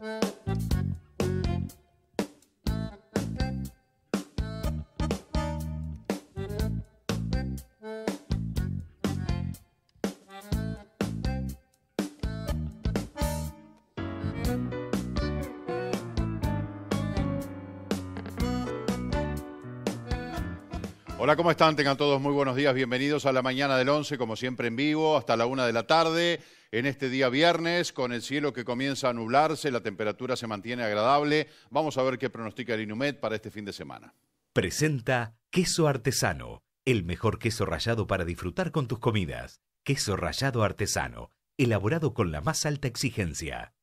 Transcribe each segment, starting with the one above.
Thank you. Hola, ¿cómo están? Tengan todos muy buenos días. Bienvenidos a la mañana del 11, como siempre en vivo, hasta la una de la tarde. En este día viernes, con el cielo que comienza a nublarse, la temperatura se mantiene agradable. Vamos a ver qué pronostica el Inumet para este fin de semana. Presenta Queso Artesano, el mejor queso rallado para disfrutar con tus comidas. Queso rallado artesano, elaborado con la más alta exigencia.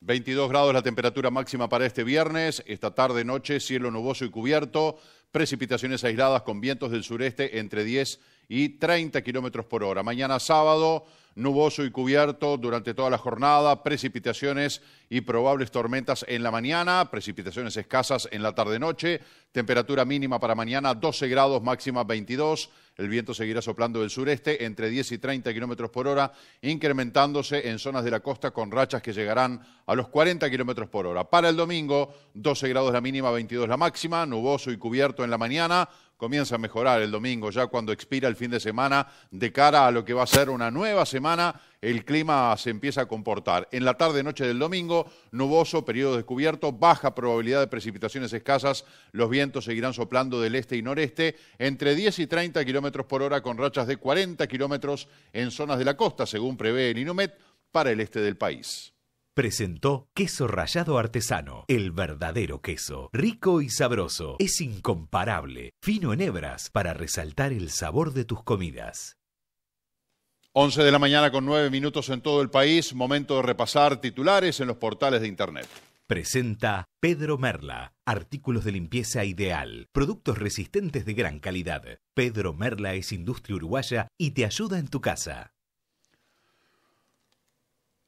22 grados la temperatura máxima para este viernes. Esta tarde, noche, cielo nuboso y cubierto. Precipitaciones aisladas con vientos del sureste entre 10 y 30 kilómetros por hora. Mañana sábado nuboso y cubierto durante toda la jornada, precipitaciones y probables tormentas en la mañana, precipitaciones escasas en la tarde-noche, temperatura mínima para mañana 12 grados, máxima 22. El viento seguirá soplando del sureste entre 10 y 30 kilómetros por hora, incrementándose en zonas de la costa con rachas que llegarán a los 40 kilómetros por hora. Para el domingo, 12 grados la mínima, 22 la máxima, nuboso y cubierto en la mañana, comienza a mejorar el domingo, ya cuando expira el fin de semana, de cara a lo que va a ser una nueva semana, el clima se empieza a comportar. En la tarde-noche del domingo, nuboso, periodo descubierto, baja probabilidad de precipitaciones escasas, los vientos seguirán soplando del este y noreste, entre 10 y 30 kilómetros por hora, con rachas de 40 kilómetros en zonas de la costa, según prevé el Inumet, para el este del país presentó Queso Rallado Artesano, el verdadero queso, rico y sabroso, es incomparable, fino en hebras para resaltar el sabor de tus comidas. 11 de la mañana con 9 minutos en todo el país, momento de repasar titulares en los portales de Internet. Presenta Pedro Merla, artículos de limpieza ideal, productos resistentes de gran calidad. Pedro Merla es industria uruguaya y te ayuda en tu casa.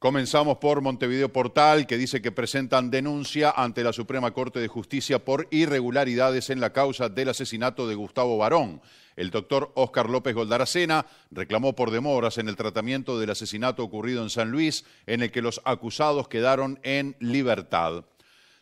Comenzamos por Montevideo Portal, que dice que presentan denuncia ante la Suprema Corte de Justicia por irregularidades en la causa del asesinato de Gustavo Barón. El doctor Óscar López Goldaracena reclamó por demoras en el tratamiento del asesinato ocurrido en San Luis, en el que los acusados quedaron en libertad.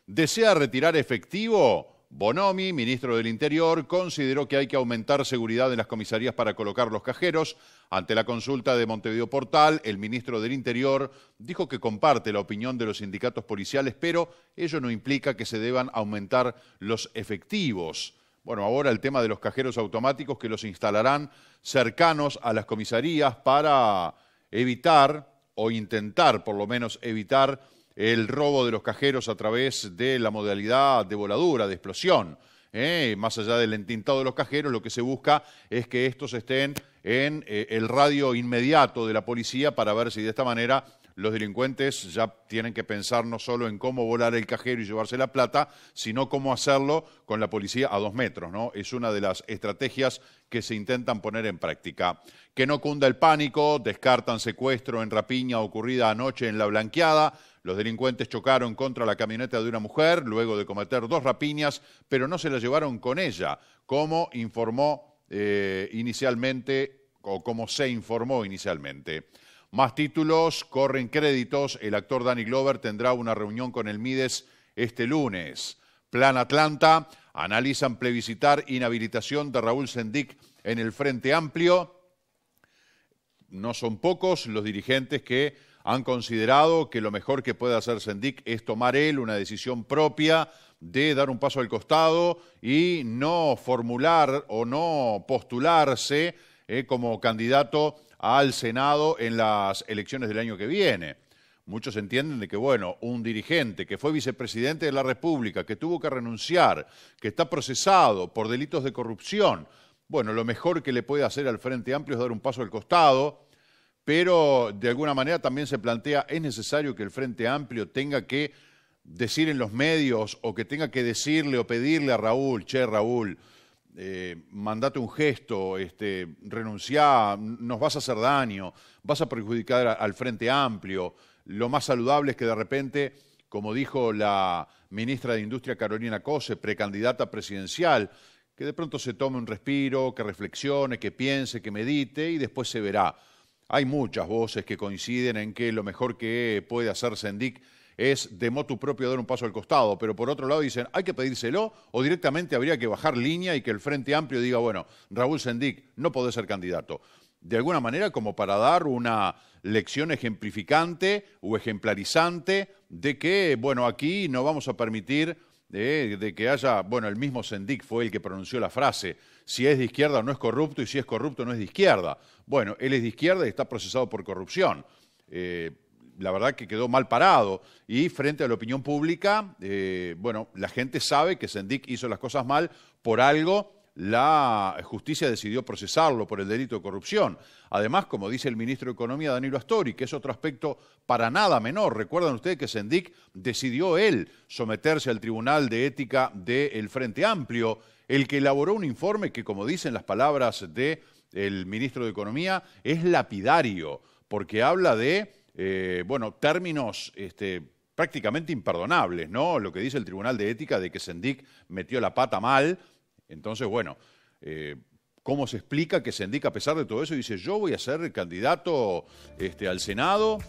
¿Desea retirar efectivo? Bonomi, ministro del Interior, consideró que hay que aumentar seguridad en las comisarías para colocar los cajeros. Ante la consulta de Montevideo Portal, el ministro del Interior dijo que comparte la opinión de los sindicatos policiales, pero ello no implica que se deban aumentar los efectivos. Bueno, ahora el tema de los cajeros automáticos que los instalarán cercanos a las comisarías para evitar o intentar por lo menos evitar el robo de los cajeros a través de la modalidad de voladura, de explosión. ¿eh? más allá del entintado de los cajeros, lo que se busca es que estos estén en eh, el radio inmediato de la policía para ver si de esta manera los delincuentes ya tienen que pensar no solo en cómo volar el cajero y llevarse la plata, sino cómo hacerlo con la policía a dos metros, Es una de las estrategias que se intentan poner en práctica. Que no cunda el pánico, descartan secuestro en rapiña ocurrida anoche en La Blanqueada, los delincuentes chocaron contra la camioneta de una mujer luego de cometer dos rapiñas, pero no se la llevaron con ella, como informó eh, inicialmente o como se informó inicialmente. Más títulos, corren créditos. El actor Danny Glover tendrá una reunión con el Mides este lunes. Plan Atlanta, analizan plebiscitar inhabilitación de Raúl Sendic en el Frente Amplio. No son pocos los dirigentes que han considerado que lo mejor que puede hacer Sendik es tomar él una decisión propia de dar un paso al costado y no formular o no postularse eh, como candidato al Senado en las elecciones del año que viene. Muchos entienden de que, bueno, un dirigente que fue vicepresidente de la República, que tuvo que renunciar, que está procesado por delitos de corrupción, bueno, lo mejor que le puede hacer al Frente Amplio es dar un paso al costado, pero de alguna manera también se plantea, ¿es necesario que el Frente Amplio tenga que decir en los medios o que tenga que decirle o pedirle a Raúl, che Raúl, eh, mandate un gesto, este, nos vas a hacer daño, vas a perjudicar al Frente Amplio. Lo más saludable es que de repente, como dijo la ministra de Industria Carolina Cose, precandidata presidencial, que de pronto se tome un respiro, que reflexione, que piense, que medite y después se verá. Hay muchas voces que coinciden en que lo mejor que puede hacer Sendic es de motu propio dar un paso al costado, pero por otro lado dicen, hay que pedírselo o directamente habría que bajar línea y que el Frente Amplio diga, bueno, Raúl Sendic, no puede ser candidato. De alguna manera como para dar una lección ejemplificante o ejemplarizante de que, bueno, aquí no vamos a permitir de, que haya, bueno, el mismo Sendik fue el que pronunció la frase, si es de izquierda no es corrupto y si es corrupto no es de izquierda. Bueno, él es de izquierda y está procesado por corrupción. Eh, la verdad que quedó mal parado y frente a la opinión pública, eh, bueno, la gente sabe que Sendik hizo las cosas mal por algo la justicia decidió procesarlo por el delito de corrupción. Además, como dice el ministro de Economía, Danilo Astori, que es otro aspecto para nada menor. Recuerdan ustedes que Sendic decidió él someterse al Tribunal de Ética del Frente Amplio, el que elaboró un informe que, como dicen las palabras del ministro de Economía, es lapidario, porque habla de, eh, bueno, términos... Este, prácticamente imperdonables, ¿no? Lo que dice el Tribunal de Ética de que Sendic metió la pata mal, entonces, bueno, eh, ¿cómo se explica que Sendik, a pesar de todo eso, dice yo voy a ser candidato este, al Senado?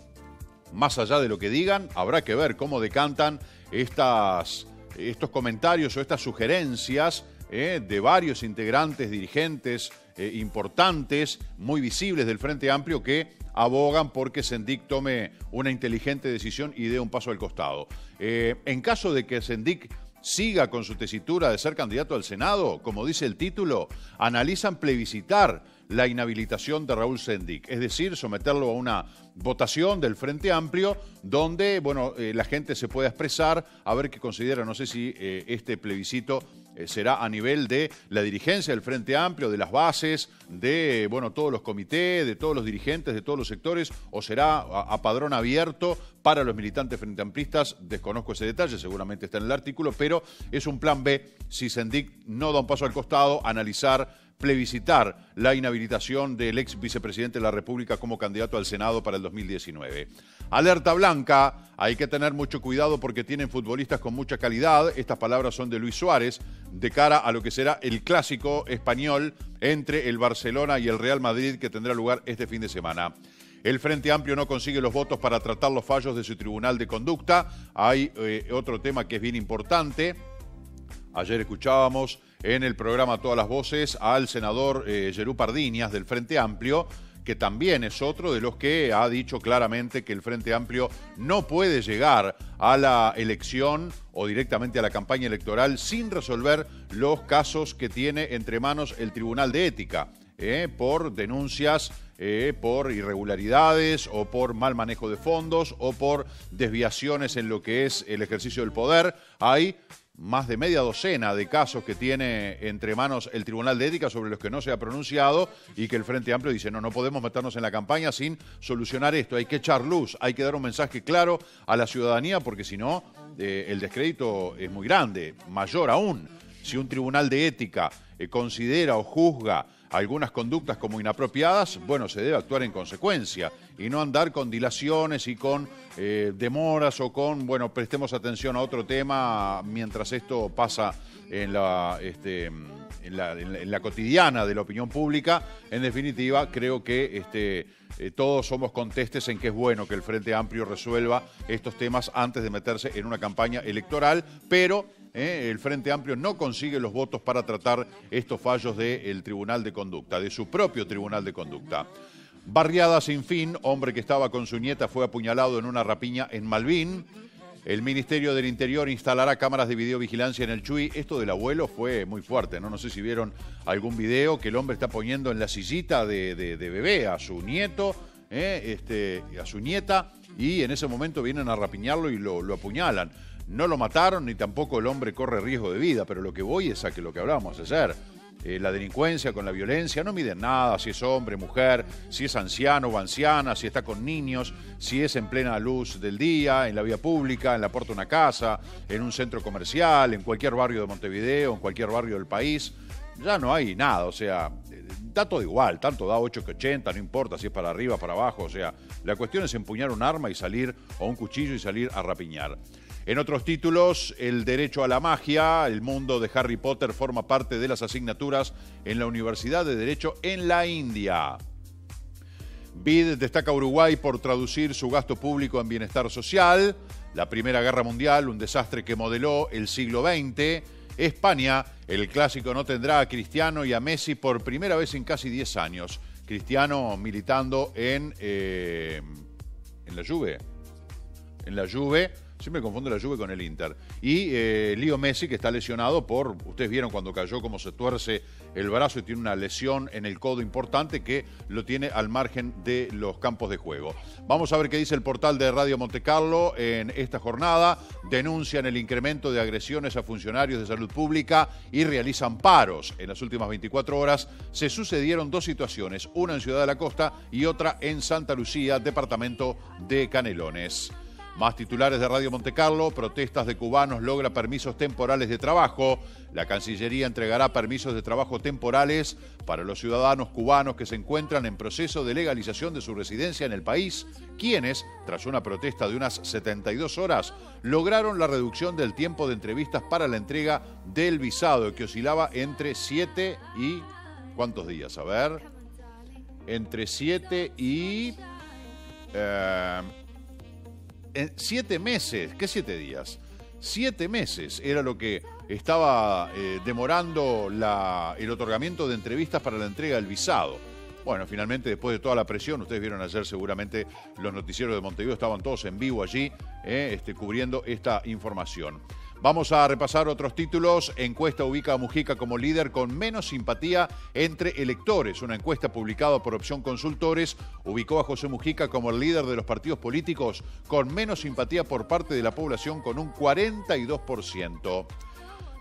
Más allá de lo que digan, habrá que ver cómo decantan estas, estos comentarios o estas sugerencias eh, de varios integrantes, dirigentes eh, importantes, muy visibles del Frente Amplio, que abogan porque Sendic tome una inteligente decisión y dé un paso al costado. en caso de que Sendic siga con su tesitura de ser candidato al Senado, como dice el título, analizan plebiscitar la inhabilitación de Raúl Sendic, es decir, someterlo a una votación del Frente Amplio, donde bueno, eh, la gente se pueda expresar a ver qué considera, no sé si eh, este plebiscito eh, será a nivel de la dirigencia del Frente Amplio, de las bases, de bueno, todos los comités, de todos los dirigentes, de todos los sectores, o será a, padrón abierto para los militantes frente amplistas. Desconozco ese detalle, seguramente está en el artículo, pero es un plan B si Sendic no da un paso al costado, analizar plebiscitar la inhabilitación del ex vicepresidente de la República como candidato al Senado para el 2019. Alerta blanca, hay que tener mucho cuidado porque tienen futbolistas con mucha calidad. Estas palabras son de Luis Suárez de cara a lo que será el clásico español entre el Barcelona y el Real Madrid que tendrá lugar este fin de semana. El Frente Amplio no consigue los votos para tratar los fallos de su tribunal de conducta. Hay eh, otro tema que es bien importante Ayer escuchábamos en el programa Todas las Voces al senador Gerú eh, Pardiñas del Frente Amplio, que también es otro de los que ha dicho claramente que el Frente Amplio no puede llegar a la elección o directamente a la campaña electoral sin resolver los casos que tiene entre manos el Tribunal de Ética ¿eh? por denuncias ¿eh? por irregularidades o por mal manejo de fondos o por desviaciones en lo que es el ejercicio del poder. Hay más de media docena de casos que tiene entre manos el Tribunal de Ética sobre los que no se ha pronunciado y que el Frente Amplio dice, no, no podemos meternos en la campaña sin solucionar esto, hay que echar luz, hay que dar un mensaje claro a la ciudadanía porque si no, eh, el descrédito es muy grande, mayor aún. Si un tribunal de ética eh, considera o juzga algunas conductas como inapropiadas, bueno, se debe actuar en consecuencia y no andar con dilaciones y con eh, demoras o con, bueno, prestemos atención a otro tema mientras esto pasa en la, este, cotidiana de la opinión pública. En definitiva, creo que este, eh, todos somos contestes en que es bueno que el Frente Amplio resuelva estos temas antes de meterse en una campaña electoral, pero ¿eh? el Frente Amplio no consigue los votos para tratar estos fallos del Tribunal de Conducta, de su propio Tribunal de Conducta. Barriada sin fin, hombre que estaba con su nieta fue apuñalado en una rapiña en Malvin. El Ministerio del Interior instalará cámaras de videovigilancia en el Chuy. Esto del abuelo fue muy fuerte, ¿no? No sé si vieron algún video que el hombre está poniendo en la sillita de, bebé a su nieto, ¿eh? este, a su nieta, y en ese momento vienen a rapiñarlo y lo apuñalan. No lo mataron ni tampoco el hombre corre riesgo de vida, pero lo que voy es a que lo que hablábamos de ser eh, la delincuencia con la violencia, no mide nada, si es hombre, mujer, si es anciano o anciana, si está con niños, si es en plena luz del día, en la vía pública, en la puerta de una casa, en un centro comercial, en cualquier barrio de Montevideo, en cualquier barrio del país. Ya no hay nada, o sea, eh, dato todo igual, tanto da 8 que 80, no importa si es para arriba, para abajo, o sea, la cuestión es empuñar un arma y salir, o un cuchillo y salir a rapiñar. En otros títulos, el derecho a la magia, el mundo de Harry Potter forma parte de las asignaturas en la Universidad de Derecho en la India. BID destaca Uruguay por traducir su gasto público en bienestar social. La Primera Guerra Mundial, un desastre que modeló el siglo XX. España, el clásico no tendrá a Cristiano y a Messi por primera vez en casi 10 años. Cristiano militando en, en eh, la lluvia? En la Juve Siempre confundo la lluvia con el Inter. Y eh, Leo Messi, que está lesionado por, ustedes vieron cuando cayó cómo se tuerce el brazo y tiene una lesión en el codo importante que lo tiene al margen de los campos de juego. Vamos a ver qué dice el portal de Radio Montecarlo en esta jornada. Denuncian el incremento de agresiones a funcionarios de salud pública y realizan paros. En las últimas 24 horas se sucedieron dos situaciones, una en Ciudad de la Costa y otra en Santa Lucía, departamento de Canelones. Más titulares de Radio Monte Carlo, protestas de cubanos logra permisos temporales de trabajo. La Cancillería entregará permisos de trabajo temporales para los ciudadanos cubanos que se encuentran en proceso de legalización de su residencia en el país, quienes, tras una protesta de unas 72 horas, lograron la reducción del tiempo de entrevistas para la entrega del visado, que oscilaba entre 7 y... ¿Cuántos días? A ver. Entre 7 y... Eh, en siete meses, ¿qué siete días? Siete meses era lo que estaba eh, demorando la, el otorgamiento de entrevistas para la entrega del visado. Bueno, finalmente, después de toda la presión, ustedes vieron ayer seguramente los noticieros de Montevideo, estaban todos en vivo allí, eh, este, cubriendo esta información. Vamos a repasar otros títulos. Encuesta ubica a Mujica como líder con menos simpatía entre electores. Una encuesta publicada por Opción Consultores ubicó a José Mujica como el líder de los partidos políticos con menos simpatía por parte de la población con un 42%.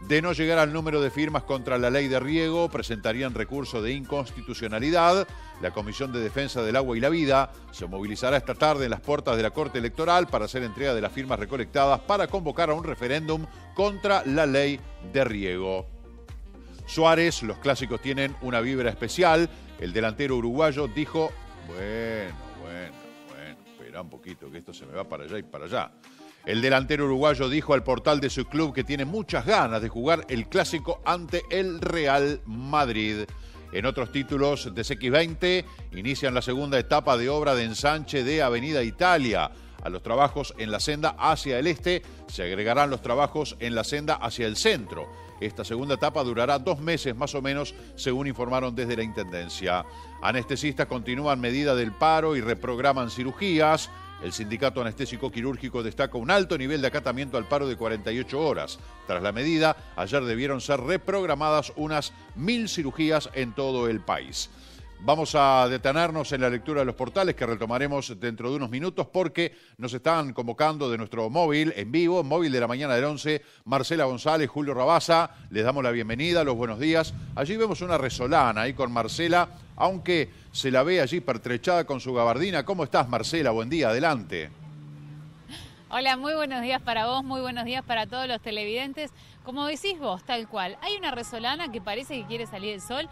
De no llegar al número de firmas contra la ley de riego, presentarían recurso de inconstitucionalidad. La Comisión de Defensa del Agua y la Vida se movilizará esta tarde en las puertas de la Corte Electoral para hacer entrega de las firmas recolectadas para convocar a un referéndum contra la ley de riego. Suárez, los clásicos tienen una vibra especial. El delantero uruguayo dijo, bueno, bueno, bueno, espera un poquito, que esto se me va para allá y para allá. El delantero uruguayo dijo al portal de su club que tiene muchas ganas de jugar el clásico ante el Real Madrid. En otros títulos de x 20 inician la segunda etapa de obra de ensanche de Avenida Italia. A los trabajos en la senda hacia el este se agregarán los trabajos en la senda hacia el centro. Esta segunda etapa durará dos meses más o menos, según informaron desde la Intendencia. Anestesistas continúan medida del paro y reprograman cirugías. El sindicato anestésico quirúrgico destaca un alto nivel de acatamiento al paro de 48 horas. Tras la medida, ayer debieron ser reprogramadas unas mil cirugías en todo el país. Vamos a detenernos en la lectura de los portales que retomaremos dentro de unos minutos porque nos están convocando de nuestro móvil en vivo, móvil de la mañana del 11, Marcela González, Julio Rabaza, les damos la bienvenida, los buenos días. Allí vemos una resolana ahí con Marcela, aunque se la ve allí pertrechada con su gabardina. ¿Cómo estás Marcela? Buen día, adelante. Hola, muy buenos días para vos, muy buenos días para todos los televidentes. Como decís vos, tal cual, hay una resolana que parece que quiere salir el sol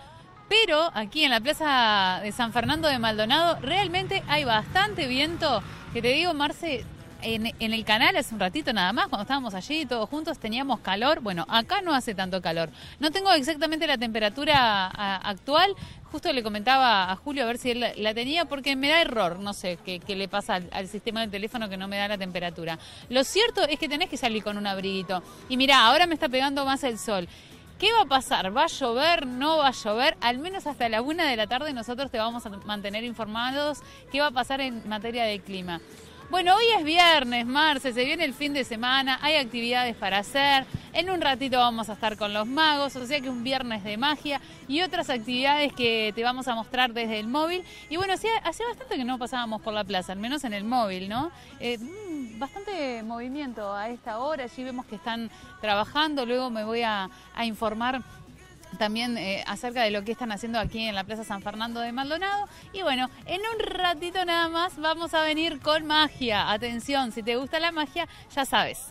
pero aquí en la plaza de San Fernando de Maldonado realmente hay bastante viento. Que te digo, Marce, en, el canal hace un ratito nada más, cuando estábamos allí todos juntos teníamos calor. Bueno, acá no hace tanto calor. No tengo exactamente la temperatura actual. Justo le comentaba a Julio a ver si él la, tenía, porque me da error, no sé, qué, le pasa al, sistema del teléfono que no me da la temperatura. Lo cierto es que tenés que salir con un abriguito. Y mirá, ahora me está pegando más el sol. ¿Qué va a pasar? ¿Va a llover? ¿No va a llover? Al menos hasta la una de la tarde nosotros te vamos a mantener informados qué va a pasar en materia de clima. Bueno, hoy es viernes, Marce, se viene el fin de semana, hay actividades para hacer. En un ratito vamos a estar con los magos, o sea que un viernes de magia y otras actividades que te vamos a mostrar desde el móvil. Y bueno, hacía, bastante que no pasábamos por la plaza, al menos en el móvil, ¿no? Eh, bastante movimiento a esta hora, allí vemos que están trabajando, luego me voy a, informar también eh, acerca de lo que están haciendo aquí en la Plaza San Fernando de Maldonado. Y bueno, en un ratito nada más vamos a venir con magia. Atención, si te gusta la magia, ya sabes.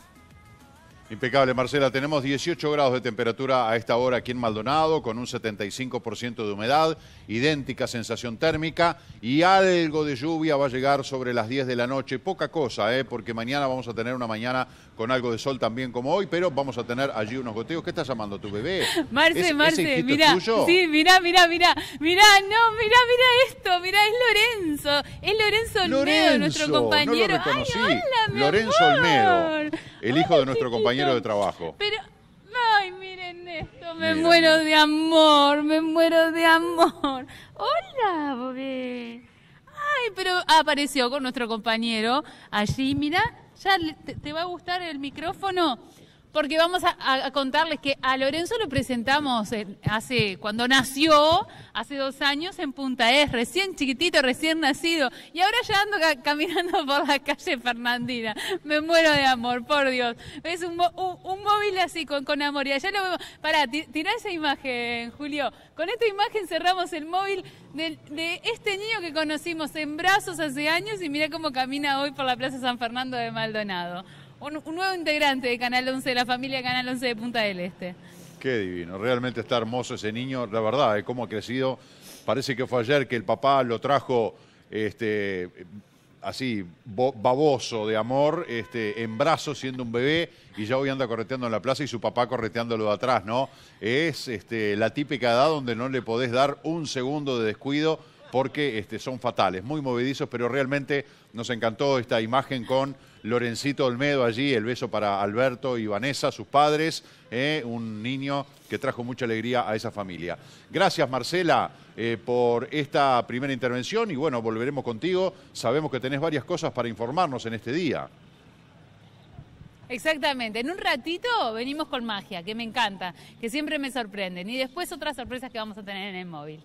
Impecable, Marcela. Tenemos 18 grados de temperatura a esta hora aquí en Maldonado, con un 75% de humedad, idéntica sensación térmica y algo de lluvia va a llegar sobre las 10 de la noche. Poca cosa, ¿eh? porque mañana vamos a tener una mañana con algo de sol también como hoy, pero vamos a tener allí unos goteos. ¿Qué estás llamando tu bebé? Marce, Marce, mira, sí, mira, mira, mira, mira, no, mira, mira esto, mira, es Lorenzo, es Lorenzo, Olmedo, nuestro compañero. Ay, Lorenzo Olmedo, el hijo de nuestro compañero de trabajo. Pero Ay, miren esto, me muero de amor, me muero de amor. Hola, bebé. Ay, pero apareció con nuestro compañero allí, mira, ya te va a gustar el micrófono porque vamos a, contarles que a Lorenzo lo presentamos hace cuando nació, hace dos años en Punta Es, recién chiquitito, recién nacido, y ahora ya ando caminando por la calle Fernandina. Me muero de amor, por Dios. Es un, móvil así con, amor, y allá lo vemos. Pará, tirá esa imagen, Julio. Con esta imagen cerramos el móvil de, de este niño que conocimos en brazos hace años y mira cómo camina hoy por la Plaza San Fernando de Maldonado un, nuevo integrante de Canal 11, de la familia Canal 11 de Punta del Este. Qué divino, realmente está hermoso ese niño, la verdad, eh, cómo ha crecido. Parece que fue ayer que el papá lo trajo este, así, baboso de amor, este, en brazos siendo un bebé, y ya hoy anda correteando en la plaza y su papá correteándolo de atrás, ¿no? Es este, la típica edad donde no le podés dar un segundo de descuido porque este, son fatales, muy movedizos, pero realmente nos encantó esta imagen con Lorencito Olmedo allí, el beso para Alberto y Vanessa, sus padres, eh, un niño que trajo mucha alegría a esa familia. Gracias Marcela eh, por esta primera intervención y bueno, volveremos contigo. Sabemos que tenés varias cosas para informarnos en este día. Exactamente, en un ratito venimos con magia, que me encanta, que siempre me sorprenden y después otras sorpresas que vamos a tener en el móvil.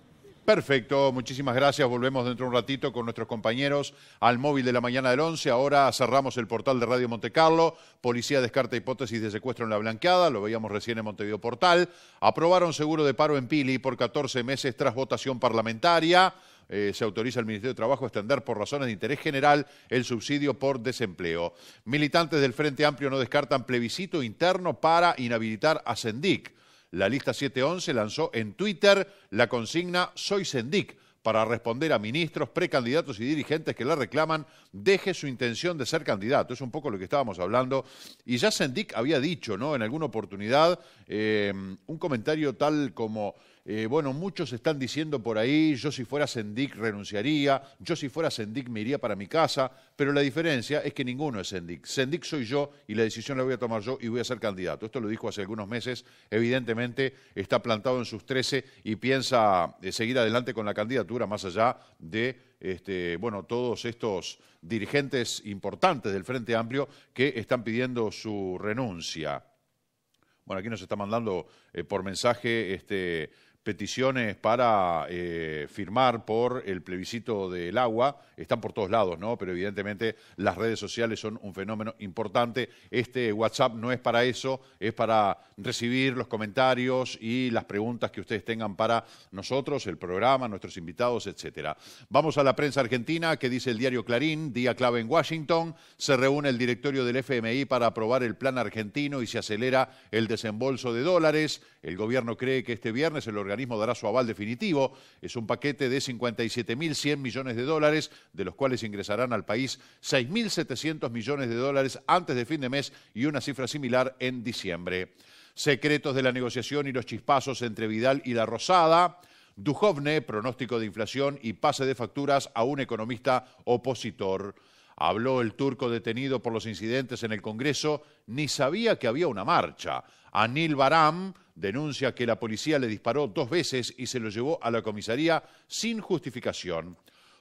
Perfecto, muchísimas gracias. Volvemos dentro de un ratito con nuestros compañeros al móvil de la mañana del 11. Ahora cerramos el portal de Radio Montecarlo. Policía descarta hipótesis de secuestro en la blanqueada, lo veíamos recién en Montevideo Portal. Aprobaron seguro de paro en Pili por 14 meses tras votación parlamentaria. Eh, se autoriza al Ministerio de Trabajo a extender por razones de interés general el subsidio por desempleo. Militantes del Frente Amplio no descartan plebiscito interno para inhabilitar a Sendic. La lista 711 lanzó en Twitter la consigna Soy Sendic para responder a ministros, precandidatos y dirigentes que la reclaman, deje su intención de ser candidato. Es un poco lo que estábamos hablando. Y ya Sendic había dicho, ¿no? En alguna oportunidad, eh, un comentario tal como eh, bueno, muchos están diciendo por ahí, yo si fuera Sendic renunciaría, yo si fuera Sendic me iría para mi casa, pero la diferencia es que ninguno es Sendic. Sendic soy yo y la decisión la voy a tomar yo y voy a ser candidato. Esto lo dijo hace algunos meses, evidentemente está plantado en sus 13 y piensa eh, seguir adelante con la candidatura más allá de... Este, bueno, todos estos dirigentes importantes del Frente Amplio que están pidiendo su renuncia. Bueno, aquí nos está mandando eh, por mensaje este, peticiones para eh, firmar por el plebiscito del agua. Están por todos lados, ¿no? Pero evidentemente las redes sociales son un fenómeno importante. Este WhatsApp no es para eso, es para recibir los comentarios y las preguntas que ustedes tengan para nosotros, el programa, nuestros invitados, etcétera. Vamos a la prensa argentina, que dice el diario Clarín, día clave en Washington, se reúne el directorio del FMI para aprobar el plan argentino y se acelera el desembolso de dólares. El gobierno cree que este viernes el organismo organismo dará su aval definitivo. Es un paquete de 57.100 millones de dólares, de los cuales ingresarán al país 6.700 millones de dólares antes de fin de mes y una cifra similar en diciembre. Secretos de la negociación y los chispazos entre Vidal y La Rosada. Duhovne, pronóstico de inflación y pase de facturas a un economista opositor. Habló el turco detenido por los incidentes en el Congreso, ni sabía que había una marcha. Anil Baram denuncia que la policía le disparó dos veces y se lo llevó a la comisaría sin justificación.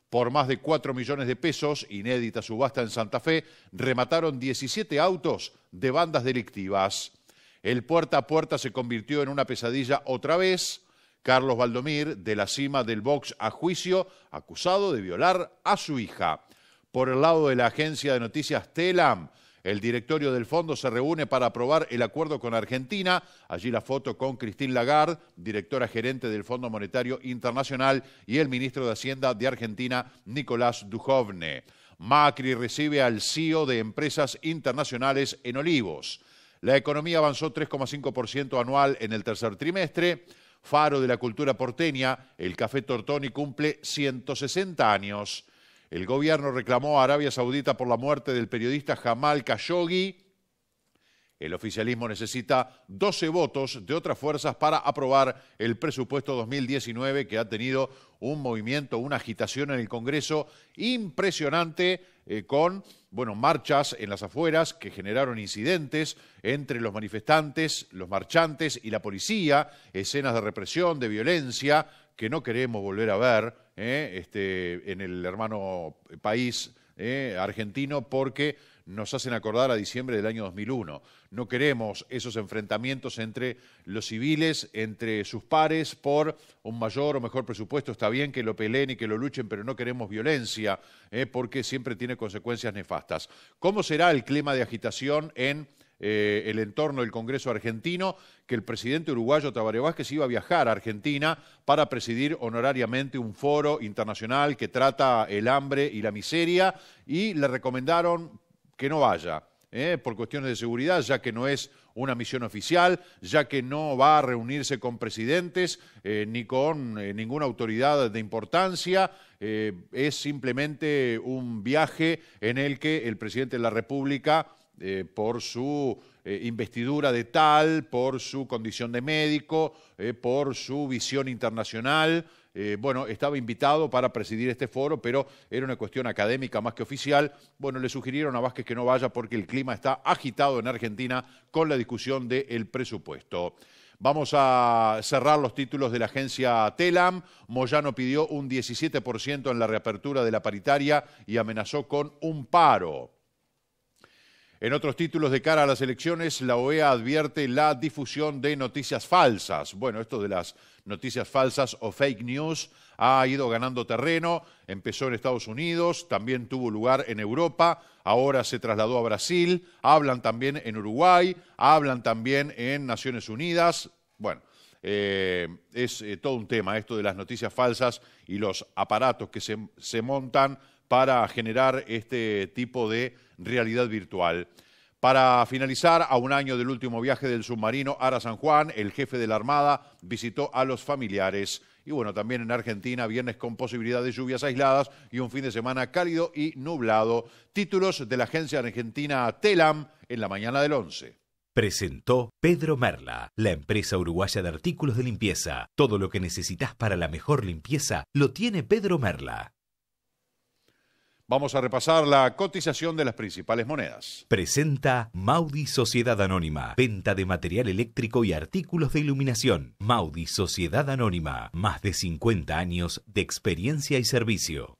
Por más de 4 millones de pesos, inédita subasta en Santa Fe, remataron 17 autos de bandas delictivas. El puerta a puerta se convirtió en una pesadilla otra vez. Carlos Valdomir, de la cima del box a juicio, acusado de violar a su hija. Por el lado de la agencia de noticias Telam, el directorio del fondo se reúne para aprobar el acuerdo con Argentina. Allí la foto con Christine Lagarde, directora gerente del Fondo Monetario Internacional, y el ministro de Hacienda de Argentina, Nicolás Dujovne. Macri recibe al CEO de empresas internacionales en Olivos. La economía avanzó 3,5% anual en el tercer trimestre. Faro de la cultura porteña, el café Tortoni cumple 160 años. El gobierno reclamó a Arabia Saudita por la muerte del periodista Jamal Khashoggi. El oficialismo necesita 12 votos de otras fuerzas para aprobar el presupuesto 2019 que ha tenido un movimiento, una agitación en el Congreso impresionante eh, con bueno, marchas en las afueras que generaron incidentes entre los manifestantes, los marchantes y la policía, escenas de represión, de violencia, que no queremos volver a ver ¿eh? este, en el hermano país ¿eh? argentino porque nos hacen acordar a diciembre del año 2001. No queremos esos enfrentamientos entre los civiles, entre sus pares, por un mayor o mejor presupuesto. Está bien que lo peleen y que lo luchen, pero no queremos violencia, ¿eh? porque siempre tiene consecuencias nefastas. ¿Cómo será el clima de agitación en eh, el entorno del Congreso argentino que el presidente uruguayo Tabaré Vázquez iba a viajar a Argentina para presidir honorariamente un foro internacional que trata el hambre y la miseria y le recomendaron que no vaya. Eh, por cuestiones de seguridad, ya que no es una misión oficial, ya que no va a reunirse con presidentes eh, ni con ninguna autoridad de importancia, es simplemente un viaje en el que el presidente de la República eh, por su eh, investidura de tal, por su condición de médico, eh, por su visión internacional. bueno, estaba invitado para presidir este foro, pero era una cuestión académica más que oficial. Bueno, le sugirieron a Vázquez que no vaya porque el clima está agitado en Argentina con la discusión del presupuesto. Vamos a cerrar los títulos de la agencia Telam. Moyano pidió un 17% en la reapertura de la paritaria y amenazó con un paro. En otros títulos de cara a las elecciones, la OEA advierte la difusión de noticias falsas. Bueno, esto de las noticias falsas o fake news ha ido ganando terreno, empezó en Estados Unidos, también tuvo lugar en Europa, ahora se trasladó a Brasil, hablan también en Uruguay, hablan también en Naciones Unidas. Bueno, eh, es eh, todo un tema esto de las noticias falsas y los aparatos que se montan para generar este tipo de realidad virtual. Para finalizar, a un año del último viaje del submarino Ara San Juan, el jefe de la Armada visitó a los familiares. Y bueno, también en Argentina, viernes con posibilidad de lluvias aisladas y un fin de semana cálido y nublado. Títulos de la agencia argentina Telam en la mañana del 11. Presentó Pedro Merla, la empresa uruguaya de artículos de limpieza. Todo lo que necesitas para la mejor limpieza lo tiene Pedro Merla. Vamos a repasar la cotización de las principales monedas. Presenta Maudi Sociedad Anónima, venta de material eléctrico y artículos de iluminación. Maudi Sociedad Anónima, más de 50 años de experiencia y servicio.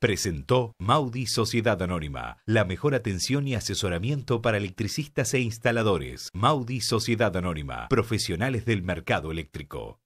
Presentó Maudi Sociedad Anónima, la mejor atención y asesoramiento para electricistas e instaladores. Maudi Sociedad Anónima, profesionales del mercado eléctrico.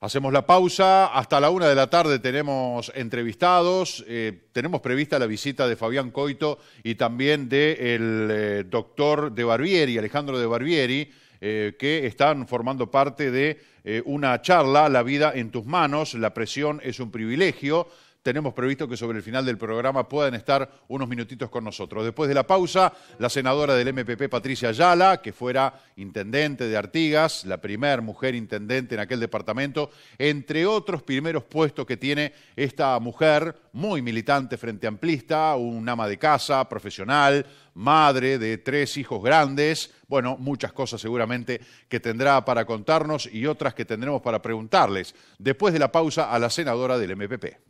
Hacemos la pausa, hasta la una de la tarde tenemos entrevistados, eh, tenemos prevista la visita de Fabián Coito y también del de eh, doctor de Barbieri, Alejandro de Barbieri, eh, que están formando parte de una charla, La vida en tus manos, la presión es un privilegio tenemos previsto que sobre el final del programa puedan estar unos minutitos con nosotros. Después de la pausa, la senadora del MPP, Patricia Ayala, que fuera intendente de Artigas, la primer mujer intendente en aquel departamento, entre otros primeros puestos que tiene esta mujer, muy militante frente amplista, un ama de casa, profesional, madre de tres hijos grandes, bueno, muchas cosas seguramente que tendrá para contarnos y otras que tendremos para preguntarles después de la pausa a la senadora del MPP.